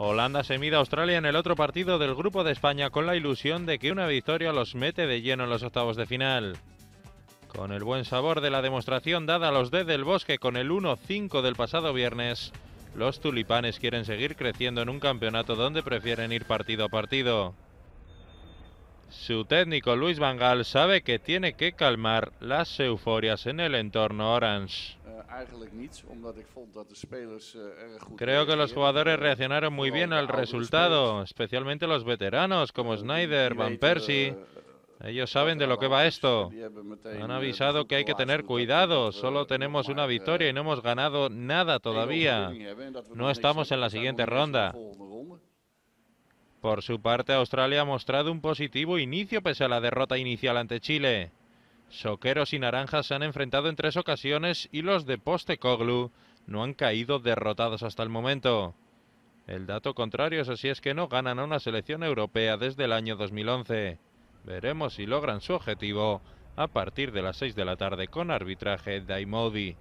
Holanda se mide a Australia en el otro partido del Grupo de España con la ilusión de que una victoria los mete de lleno en los octavos de final. Con el buen sabor de la demostración dada a los D del Bosque con el 1-5 del pasado viernes, los tulipanes quieren seguir creciendo en un campeonato donde prefieren ir partido a partido. Su técnico Luis Vangal sabe que tiene que calmar las euforias en el entorno Orange. Creo que los jugadores reaccionaron muy bien al resultado, especialmente los veteranos como eh, Snyder, Van Persie. Eh, Ellos saben de lo que va esto. Eh, Han avisado que hay que tener cuidado. Solo tenemos una victoria y no hemos ganado nada todavía. No estamos en la siguiente ronda. Por su parte, Australia ha mostrado un positivo inicio pese a la derrota inicial ante Chile. Soqueros y Naranjas se han enfrentado en tres ocasiones y los de Postecoglu no han caído derrotados hasta el momento. El dato contrario es así es que no ganan a una selección europea desde el año 2011. Veremos si logran su objetivo a partir de las 6 de la tarde con arbitraje Daimodi.